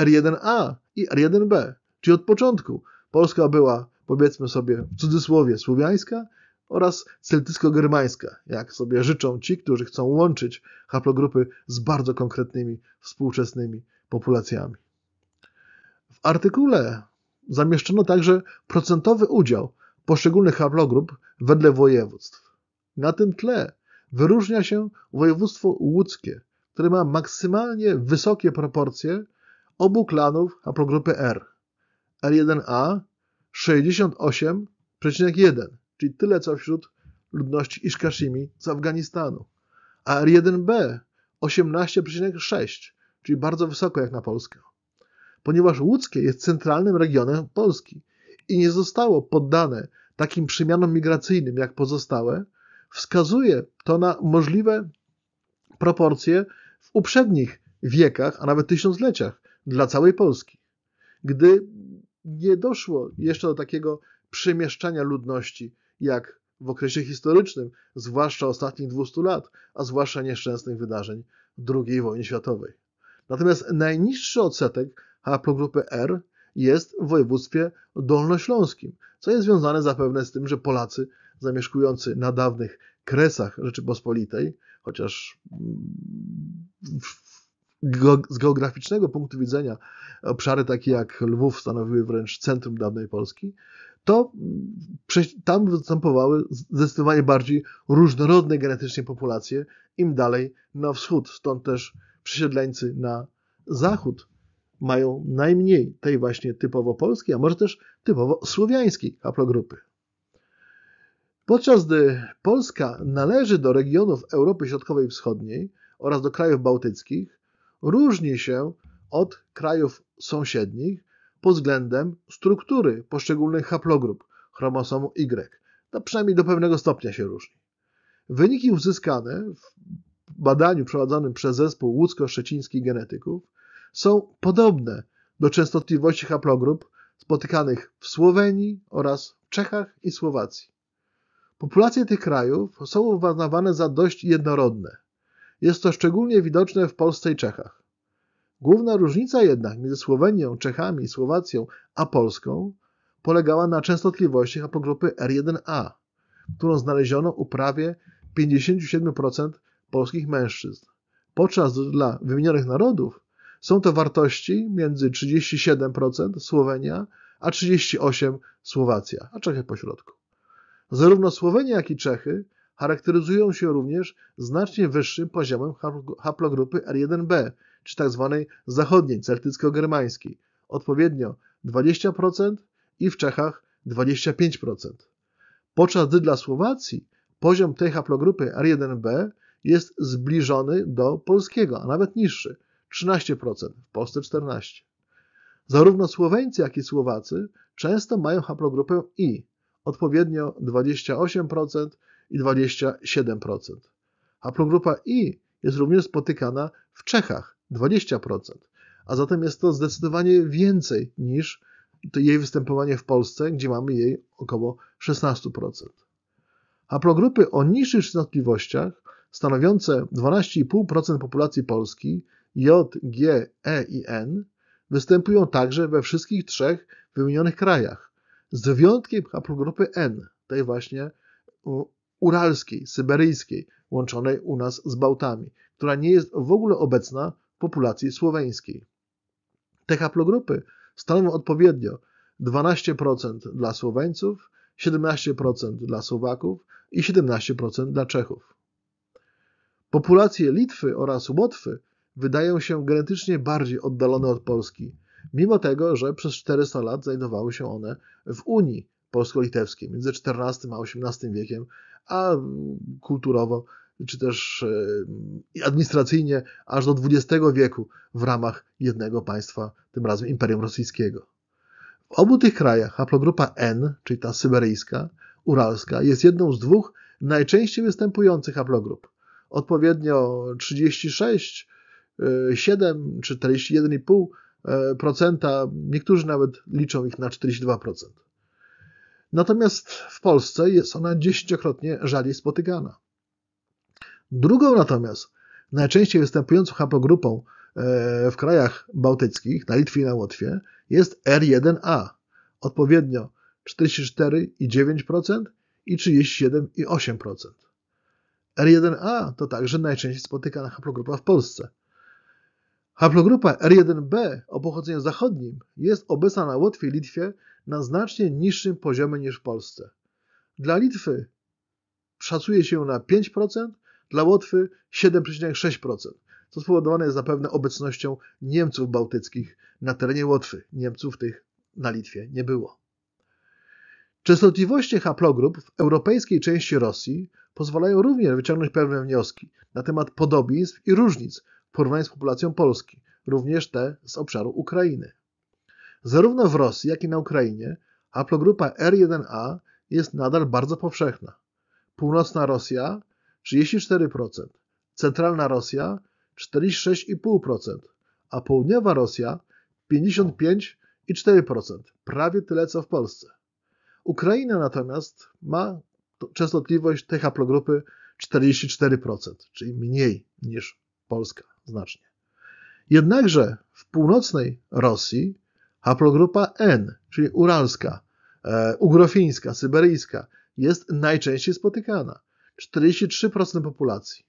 R1A i R1B. Czyli od początku Polska była, powiedzmy sobie w cudzysłowie, słowiańska oraz celtycko-germańska, jak sobie życzą ci, którzy chcą łączyć haplogrupy z bardzo konkretnymi, współczesnymi populacjami. W artykule zamieszczono także procentowy udział poszczególnych haplogrup wedle województw. Na tym tle wyróżnia się województwo łódzkie, które ma maksymalnie wysokie proporcje obu klanów haplogrupy R. R1A 68,1, czyli tyle co wśród ludności Ishkashimi z Afganistanu, a R1B 18,6, czyli bardzo wysoko jak na Polskę. Ponieważ łódzkie jest centralnym regionem Polski i nie zostało poddane takim przemianom migracyjnym jak pozostałe, wskazuje to na możliwe proporcje w uprzednich wiekach, a nawet tysiącleciach dla całej Polski. Gdy nie doszło jeszcze do takiego przemieszczania ludności jak w okresie historycznym, zwłaszcza ostatnich 200 lat, a zwłaszcza nieszczęsnych wydarzeń II wojny światowej. Natomiast najniższy odsetek haplogrupy R jest w województwie dolnośląskim, co jest związane zapewne z tym, że Polacy zamieszkujący na dawnych kresach Rzeczypospolitej, chociaż mm, z geograficznego punktu widzenia obszary takie jak Lwów stanowiły wręcz centrum dawnej Polski, to mm, tam występowały zdecydowanie bardziej różnorodne genetycznie populacje, im dalej na wschód. Stąd też przysiedleńcy na zachód mają najmniej tej właśnie typowo polskiej, a może też typowo słowiańskiej haplogrupy. Podczas gdy Polska należy do regionów Europy Środkowej i Wschodniej oraz do krajów bałtyckich, różni się od krajów sąsiednich pod względem struktury poszczególnych haplogrup chromosomu Y. To przynajmniej do pewnego stopnia się różni. Wyniki uzyskane w badaniu prowadzonym przez zespół łódzko-szczecińskich genetyków są podobne do częstotliwości haplogrup spotykanych w Słowenii oraz w Czechach i Słowacji. Populacje tych krajów są uważane za dość jednorodne. Jest to szczególnie widoczne w Polsce i Czechach. Główna różnica jednak między Słowenią, Czechami, Słowacją a Polską polegała na częstotliwości haplogrupy R1a, którą znaleziono u prawie 57% polskich mężczyzn. Podczas dla wymienionych narodów są to wartości między 37% Słowenia a 38% Słowacja, a Czechy pośrodku. Zarówno Słowenia, jak i Czechy charakteryzują się również znacznie wyższym poziomem haplogrupy R1b, czy tzw. Tak zachodniej celtycko-germańskiej, odpowiednio 20% i w Czechach 25%. Podczas gdy dla Słowacji poziom tej haplogrupy R1b jest zbliżony do polskiego, a nawet niższy 13%, w Polsce 14%. Zarówno Słoweńcy, jak i Słowacy często mają haplogrupę I, odpowiednio 28% i 27%. Haplogrupa I jest również spotykana w Czechach 20%, a zatem jest to zdecydowanie więcej niż jej występowanie w Polsce, gdzie mamy jej około 16%. Haplogrupy o niższych częstotliwościach stanowiące 12,5% populacji Polski J, G, E i N występują także we wszystkich trzech wymienionych krajach, z wyjątkiem haplogrupy N, tej właśnie uralskiej, syberyjskiej, łączonej u nas z Bałtami, która nie jest w ogóle obecna w populacji słoweńskiej. Te haplogrupy stanowią odpowiednio 12% dla Słoweńców, 17% dla Słowaków i 17% dla Czechów. Populacje Litwy oraz Łotwy wydają się genetycznie bardziej oddalone od Polski, mimo tego, że przez 400 lat znajdowały się one w Unii Polsko-Litewskiej między XIV a XVIII wiekiem, a mm, kulturowo czy też e, administracyjnie aż do XX wieku w ramach jednego państwa, tym razem Imperium Rosyjskiego. W obu tych krajach haplogrupa N, czyli ta syberyjska, uralska, jest jedną z dwóch najczęściej występujących haplogrup odpowiednio 36, 7 e, czy 41,5%, niektórzy nawet liczą ich na 42%. Natomiast w Polsce jest ona dziesięciokrotnie rzadziej spotykana. Drugą natomiast najczęściej występującą hapogrupą e, w krajach bałtyckich, na Litwie i na Łotwie, jest R1A, odpowiednio 44,9% i 37,8%. R1A to także najczęściej spotykana haplogrupa w Polsce. Haplogrupa R1b o pochodzeniu zachodnim jest obecna na Łotwie i Litwie na znacznie niższym poziomie niż w Polsce. Dla Litwy szacuje się na 5%, dla Łotwy 7,6%, co spowodowane jest zapewne obecnością Niemców bałtyckich na terenie Łotwy. Niemców tych na Litwie nie było. Częstotliwości haplogrup w europejskiej części Rosji pozwalają również wyciągnąć pewne wnioski na temat podobieństw i różnic w porównaniu z populacją Polski, również te z obszaru Ukrainy. Zarówno w Rosji, jak i na Ukrainie haplogrupa R1a jest nadal bardzo powszechna. Północna Rosja 34%, centralna Rosja 46,5%, a południowa Rosja 55,4%, prawie tyle co w Polsce. Ukraina natomiast ma częstotliwość tej haplogrupy 44%, czyli mniej niż Polska znacznie. Jednakże w północnej Rosji haplogrupa N, czyli uralska, e, ugrofińska, syberyjska, jest najczęściej spotykana 43% populacji.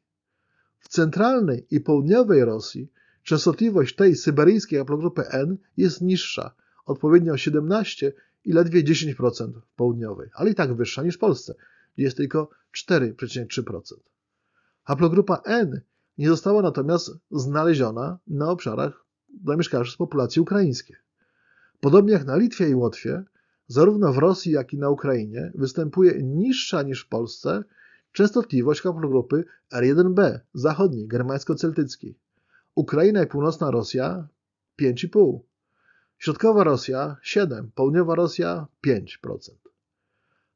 W centralnej i południowej Rosji częstotliwość tej syberyjskiej haplogrupy N jest niższa, odpowiednio 17 i ledwie 10% w południowej, ale i tak wyższa niż w Polsce, gdzie jest tylko 4,3%. Haplogrupa N nie została natomiast znaleziona na obszarach zamieszkawszy z populacji ukraińskiej. Podobnie jak na Litwie i Łotwie, zarówno w Rosji, jak i na Ukrainie występuje niższa niż w Polsce częstotliwość haplogrupy R1b zachodniej, germańsko-celtyckiej. Ukraina i północna Rosja 5,5, Środkowa Rosja 7%, południowa Rosja 5%.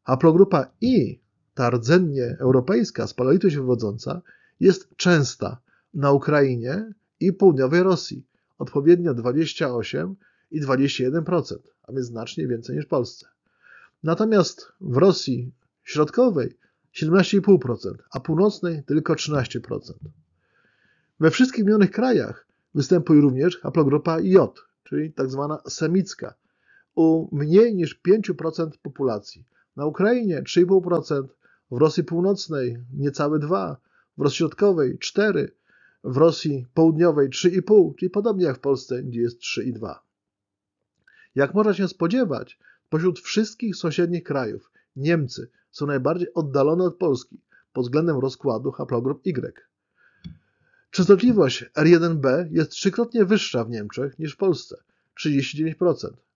Haplogrupa I, ta rdzennie europejska, z paleolitu się wywodząca, jest częsta na Ukrainie i południowej Rosji, odpowiednio 28 i 21%, a więc znacznie więcej niż w Polsce. Natomiast w Rosji środkowej 17,5%, a północnej tylko 13%. We wszystkich minionych krajach występuje również haplogrupa J, czyli tak zwana semicka, u mniej niż 5% populacji. Na Ukrainie 3,5%, w Rosji Północnej niecałe 2%, w Rosji Środkowej 4%, w Rosji Południowej 3,5%, czyli podobnie jak w Polsce, gdzie jest 3,2%. Jak można się spodziewać, pośród wszystkich sąsiednich krajów Niemcy są najbardziej oddalone od Polski pod względem rozkładu haplogrup Y. Częstotliwość R1b jest trzykrotnie wyższa w Niemczech niż w Polsce 39%,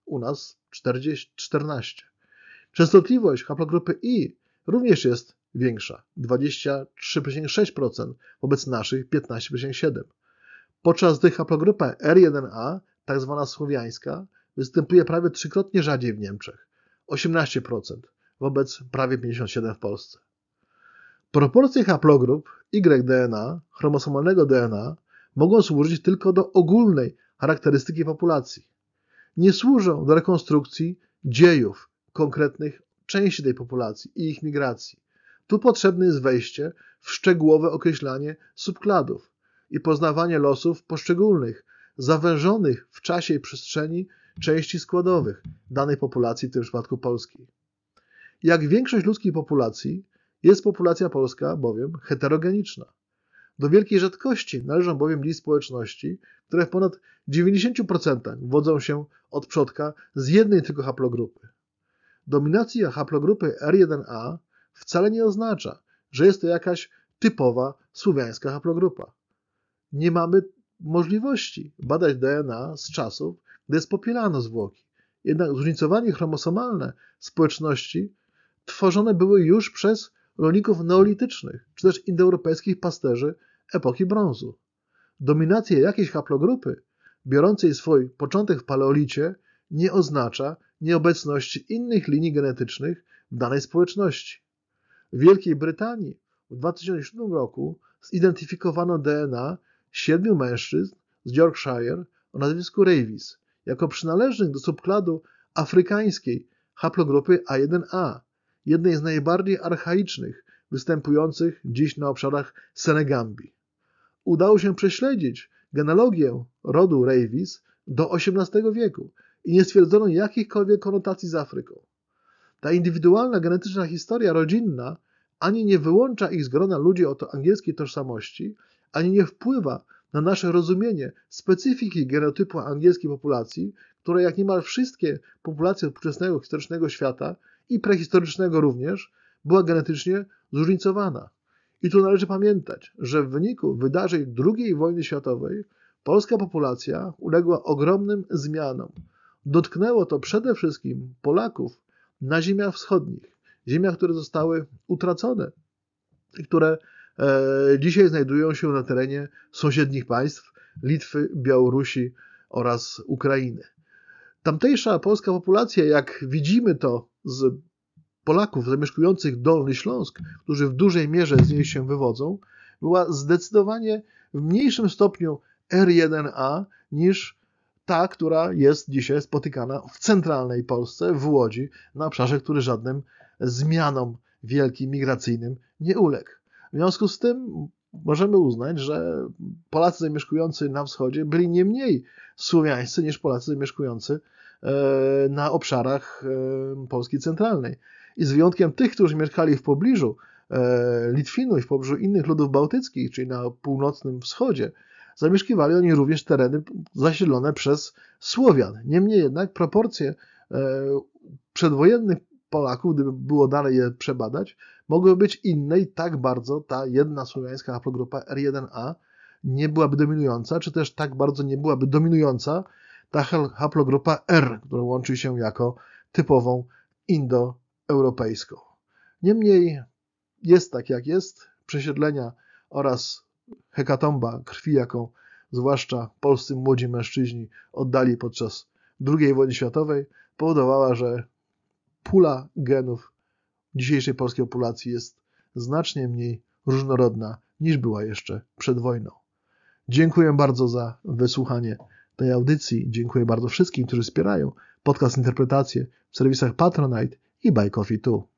u nas 40, 14%. Częstotliwość haplogrupy I również jest większa 23,6% wobec naszych 15,7%. Podczas gdy haplogrupa R1a, tak zwana słowiańska, występuje prawie trzykrotnie rzadziej w Niemczech 18% wobec prawie 57% w Polsce. Proporcje haplogrup Y-DNA, chromosomalnego DNA, mogą służyć tylko do ogólnej charakterystyki populacji. Nie służą do rekonstrukcji dziejów konkretnych części tej populacji i ich migracji. Tu potrzebne jest wejście w szczegółowe określanie subkladów i poznawanie losów poszczególnych, zawężonych w czasie i przestrzeni części składowych danej populacji, w tym przypadku polskiej. Jak większość ludzkiej populacji, jest populacja polska bowiem heterogeniczna. Do wielkiej rzadkości należą bowiem li społeczności, które w ponad 90% wodzą się od przodka z jednej tylko haplogrupy. Dominacja haplogrupy R1A wcale nie oznacza, że jest to jakaś typowa słowiańska haplogrupa. Nie mamy możliwości badać DNA z czasów, gdy spopielano zwłoki. Jednak zróżnicowanie chromosomalne społeczności tworzone były już przez rolników neolitycznych, czy też indoeuropejskich pasterzy epoki brązu. Dominacja jakiejś haplogrupy, biorącej swój początek w paleolicie, nie oznacza nieobecności innych linii genetycznych w danej społeczności. W Wielkiej Brytanii w 2007 roku zidentyfikowano DNA siedmiu mężczyzn z Yorkshire o nazwisku Ravis jako przynależnych do subkladu afrykańskiej haplogrupy A1A, jednej z najbardziej archaicznych, występujących dziś na obszarach Senegambii. Udało się prześledzić genealogię rodu Ravis do XVIII wieku i nie stwierdzono jakichkolwiek konotacji z Afryką. Ta indywidualna genetyczna historia rodzinna ani nie wyłącza ich z grona ludzi o to angielskiej tożsamości, ani nie wpływa na nasze rozumienie specyfiki genotypu angielskiej populacji, które jak niemal wszystkie populacje współczesnego historycznego świata i prehistorycznego również, była genetycznie zróżnicowana. I tu należy pamiętać, że w wyniku wydarzeń II wojny światowej polska populacja uległa ogromnym zmianom. Dotknęło to przede wszystkim Polaków na ziemiach wschodnich, ziemiach, które zostały utracone i które e, dzisiaj znajdują się na terenie sąsiednich państw Litwy, Białorusi oraz Ukrainy. Tamtejsza polska populacja, jak widzimy to z Polaków zamieszkujących Dolny Śląsk, którzy w dużej mierze z niej się wywodzą, była zdecydowanie w mniejszym stopniu R1A niż ta, która jest dzisiaj spotykana w centralnej Polsce, w Łodzi, na obszarze, który żadnym zmianom wielkim migracyjnym nie uległ. W związku z tym możemy uznać, że Polacy zamieszkujący na wschodzie byli nie mniej słowiańscy niż Polacy zamieszkujący E, na obszarach e, Polski centralnej. I z wyjątkiem tych, którzy mieszkali w pobliżu e, Litwinów i w pobliżu innych ludów bałtyckich, czyli na północnym wschodzie, zamieszkiwali oni również tereny zasiedlone przez Słowian. Niemniej jednak proporcje przedwojennych Polaków, gdyby było dalej je przebadać, mogły być inne i tak bardzo ta jedna słowiańska haplogrupa R1A nie byłaby dominująca, czy też tak bardzo nie byłaby dominująca ta haplogrupa R, która łączy się jako typową indoeuropejską. Niemniej jest tak jak jest, przesiedlenia oraz hekatomba krwi, jaką zwłaszcza polscy młodzi mężczyźni oddali podczas II wojny światowej, powodowała, że pula genów dzisiejszej polskiej populacji jest znacznie mniej różnorodna niż była jeszcze przed wojną. Dziękuję bardzo za wysłuchanie tej audycji. Dziękuję bardzo wszystkim, którzy wspierają podcast Interpretacje w serwisach Patronite i Buy Coffee 2.